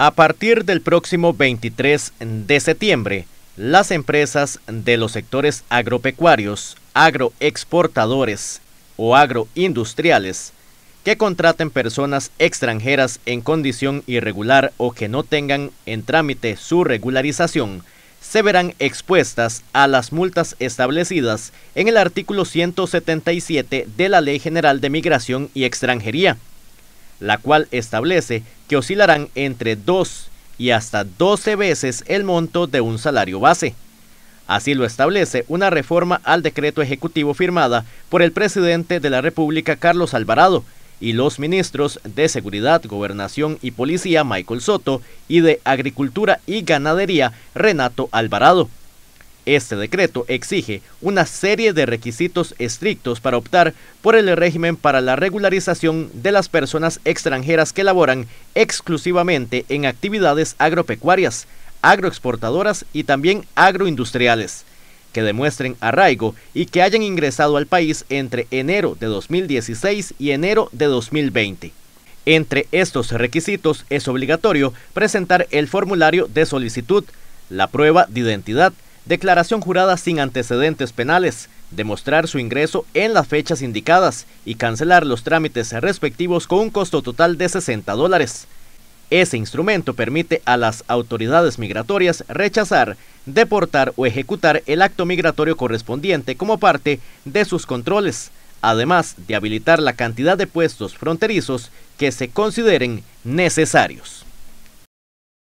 A partir del próximo 23 de septiembre, las empresas de los sectores agropecuarios, agroexportadores o agroindustriales que contraten personas extranjeras en condición irregular o que no tengan en trámite su regularización, se verán expuestas a las multas establecidas en el artículo 177 de la Ley General de Migración y Extranjería la cual establece que oscilarán entre 2 y hasta 12 veces el monto de un salario base. Así lo establece una reforma al decreto ejecutivo firmada por el presidente de la República Carlos Alvarado y los ministros de Seguridad, Gobernación y Policía Michael Soto y de Agricultura y Ganadería Renato Alvarado. Este decreto exige una serie de requisitos estrictos para optar por el régimen para la regularización de las personas extranjeras que laboran exclusivamente en actividades agropecuarias, agroexportadoras y también agroindustriales, que demuestren arraigo y que hayan ingresado al país entre enero de 2016 y enero de 2020. Entre estos requisitos es obligatorio presentar el formulario de solicitud, la prueba de identidad, declaración jurada sin antecedentes penales, demostrar su ingreso en las fechas indicadas y cancelar los trámites respectivos con un costo total de 60 dólares. Ese instrumento permite a las autoridades migratorias rechazar, deportar o ejecutar el acto migratorio correspondiente como parte de sus controles, además de habilitar la cantidad de puestos fronterizos que se consideren necesarios.